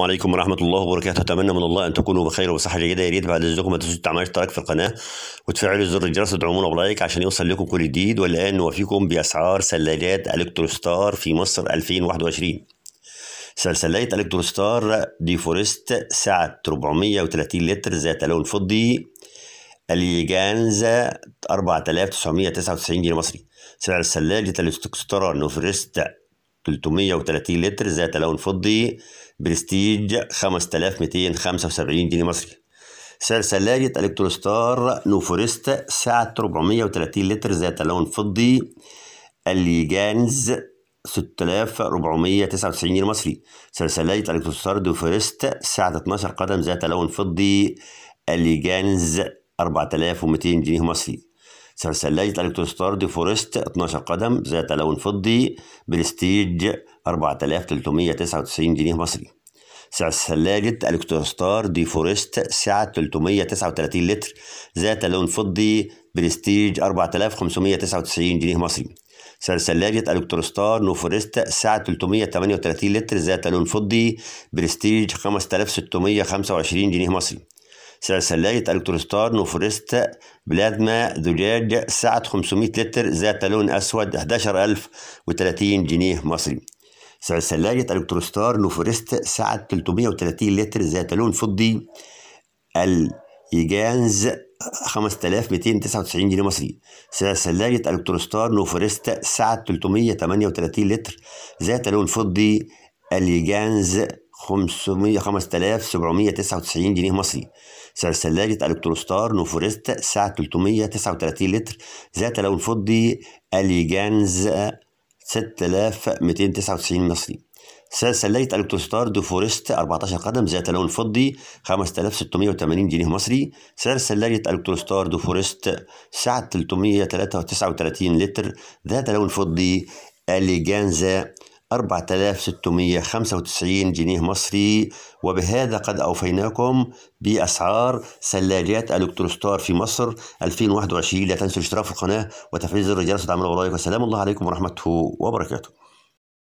السلام عليكم ورحمة الله وبركاته أتمنى من الله أن تكونوا بخير وصحة جيدة يا ريت بعد إذنكم ما تنسوش تعملوا اشتراك في القناة وتفعلوا زر الجرس وتدعمونا بلايك عشان يوصل لكم كل جديد والآن نوافيكم بأسعار ثلاجات إلكتروستار في مصر 2021 سلسلية إلكتروستار فورست سعة 430 لتر ذات لون فضي اليجانزا 4999 جنيه مصري سعر الثلاجة الإلكتروستار نوفرست 330 لتر ذات لون فضي برستيج 5275 جنيه مصري سعر ثلاجة الكتروستار نوفورست سعة 430 لتر ذات لون فضي الليجانز 6499 جنيه مصري سعر ثلاجة الكتروستار دوفورست سعة 12 قدم ذات لون فضي الليجانز 4200 جنيه مصري سلسلية الكتروستار دي فورست 12 قدم ذات لون فضي برستيج 4399 جنيه مصري سعر ثلاجة الكتروستار دي فورست سعة 339 لتر ذات لون فضي برستيج 4599 جنيه مصري سعر ثلاجة الكتروستار فورست سعة 338 لتر ذات لون فضي برستيج 5625 جنيه مصري سلسلية الكتروستار نوفورست بلازما زجاج سعة 500 لتر ذات لون أسود 11030 جنيه مصري سلسلية الكتروستار نوفورست سعة 330 لتر ذات لون فضي الإيجانز 5299 جنيه مصري سعر ثلاجة الكتروستار نوفوريستا سعة 338 لتر ذات لون فضي اليجانز 500 5799 جنيه مصري سعر ثلاجة الكتروستار نوفوريستا سعة 339 لتر ذات لون فضي أليجانز 6299 مصري سعر ثلاجة الكتروستار دو فورست 14 قدم ذات لون فضي 5680 جنيه مصري سعر ثلاجة الكتروستار دو فورست سعة 339 لتر ذات لون فضي أليجانزا 4695 جنيه مصري وبهذا قد أوفيناكم بأسعار ثلاجات الكتروستار في مصر 2021 لا تنسوا الاشتراك في القناة وتفعيل زر الجرس ودعم وظائف والسلام الله عليكم ورحمته وبركاته